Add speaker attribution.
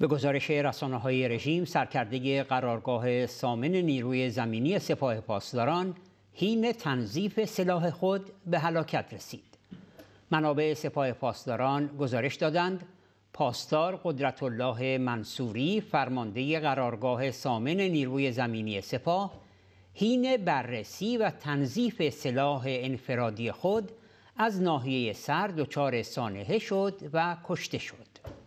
Speaker 1: به گزارش رسانه های رژیم سرکرده قرارگاه سامن نیروی زمینی سپاه پاسداران حین تنظیف سلاح خود به هلاکت رسید منابع سپاه پاسداران گزارش دادند پاسدار قدرت الله منصوری فرمانده قرارگاه سامن نیروی زمینی سپاه حین بررسی و تنظیف سلاح انفرادی خود از ناحیه سر دچار سانحه شد و کشته شد